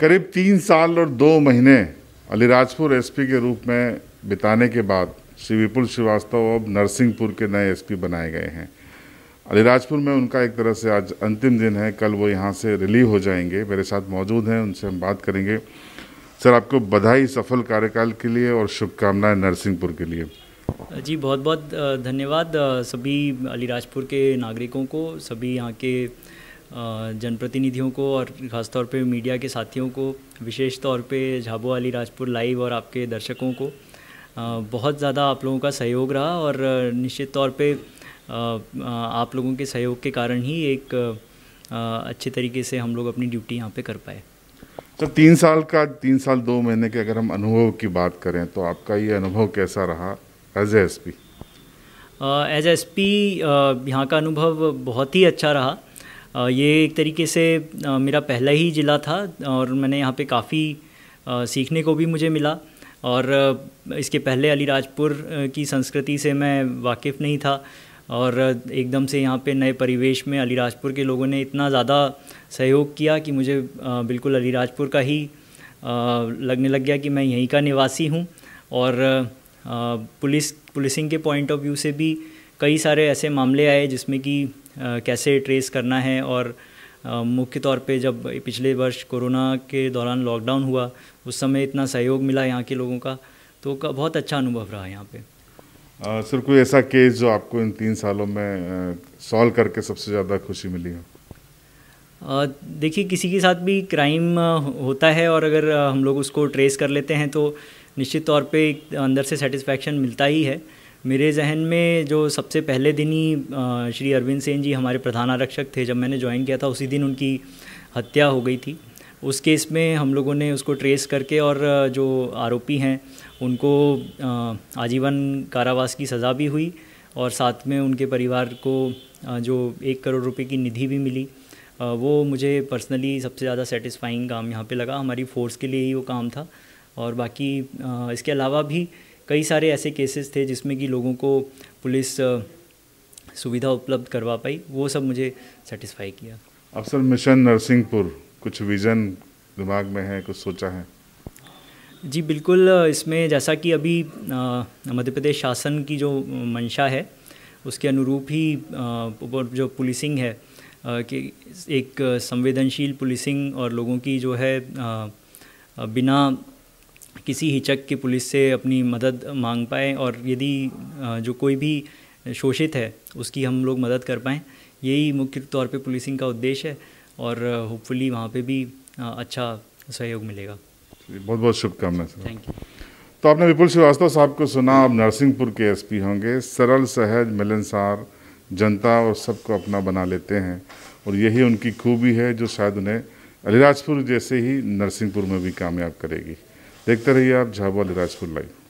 करीब तीन साल और दो महीने अलीराजपुर एसपी के रूप में बिताने के बाद श्री विपुल श्रीवास्तव अब नरसिंहपुर के नए एसपी बनाए गए हैं अलीराजपुर में उनका एक तरह से आज अंतिम दिन है कल वो यहाँ से रिलीव हो जाएंगे मेरे साथ मौजूद हैं उनसे हम बात करेंगे सर आपको बधाई सफल कार्यकाल के लिए और शुभकामनाएं नरसिंहपुर के लिए जी बहुत बहुत धन्यवाद सभी अलीराजपुर के नागरिकों को सभी यहाँ के जनप्रतिनिधियों को और ख़ासतौर पे मीडिया के साथियों को विशेष तौर पे झाबो अली राजपुर लाइव और आपके दर्शकों को बहुत ज़्यादा आप लोगों का सहयोग रहा और निश्चित तौर पे आप लोगों के सहयोग के कारण ही एक अच्छे तरीके से हम लोग अपनी ड्यूटी यहाँ पे कर पाए सर तो तीन साल का तीन साल दो महीने के अगर हम अनुभव की बात करें तो आपका ये अनुभव कैसा रहा as S P as S P यहाँ का अनुभव बहुत ही अच्छा रहा ये एक तरीके से मेरा पहला ही ज़िला था और मैंने यहाँ पे काफ़ी सीखने को भी मुझे मिला और इसके पहले अलीराजपुर की संस्कृति से मैं वाकिफ़ नहीं था और एकदम से यहाँ पे नए परिवेश में अलीराजपुर के लोगों ने इतना ज़्यादा सहयोग किया कि मुझे बिल्कुल अलीराजपुर का ही लगने लग गया कि मैं यहीं का निवासी हूँ और पुलिस पुलिसिंग के पॉइंट ऑफ व्यू से भी कई सारे ऐसे मामले आए जिसमें कि कैसे ट्रेस करना है और मुख्य तौर पे जब पिछले वर्ष कोरोना के दौरान लॉकडाउन हुआ उस समय इतना सहयोग मिला यहाँ के लोगों का तो का बहुत अच्छा अनुभव रहा यहाँ पे सर कोई ऐसा केस जो आपको इन तीन सालों में सॉल्व करके सबसे ज़्यादा खुशी मिली हो देखिए किसी के साथ भी क्राइम होता है और अगर हम लोग उसको ट्रेस कर लेते हैं तो निश्चित तौर पे अंदर से सेटिस्फेक्शन मिलता ही है मेरे जहन में जो सबसे पहले दिन ही श्री अरविंद सेन जी हमारे प्रधान आरक्षक थे जब मैंने ज्वाइन किया था उसी दिन उनकी हत्या हो गई थी उस केस में हम लोगों ने उसको ट्रेस करके और जो आरोपी हैं उनको आजीवन कारावास की सज़ा भी हुई और साथ में उनके परिवार को जो एक करोड़ रुपए की निधि भी मिली वो मुझे पर्सनली सबसे ज़्यादा सेटिस्फाइंग काम यहाँ पे लगा हमारी फोर्स के लिए ही वो काम था और बाकी इसके अलावा भी कई सारे ऐसे केसेस थे जिसमें कि लोगों को पुलिस सुविधा उपलब्ध करवा पाई वो सब मुझे सेटिस्फाई किया अफसर मिशन नरसिंहपुर कुछ विज़न दिमाग में है कुछ सोचा है जी बिल्कुल इसमें जैसा कि अभी मध्य प्रदेश शासन की जो मंशा है उसके अनुरूप ही जो पुलिसिंग है कि एक संवेदनशील पुलिसिंग और लोगों की जो है बिना किसी हिचक के पुलिस से अपनी मदद मांग पाएँ और यदि जो कोई भी शोषित है उसकी हम लोग मदद कर पाएँ यही मुख्य तौर पे पुलिसिंग का उद्देश्य है और होपफुली वहाँ पे भी अच्छा सहयोग मिलेगा बहुत बहुत शुभकामनाएं सर थैंक यू तो आपने विपुल श्रीवास्तव साहब को सुना आप नरसिंहपुर के एसपी होंगे सरल सहज मिलनसार जनता और सबको अपना बना लेते हैं और यही उनकी खूबी है जो शायद उन्हें अलीराजपुर जैसे ही नरसिंहपुर में भी कामयाब करेगी देखते रहिए आप झाबुआ लिराजपुर लाइव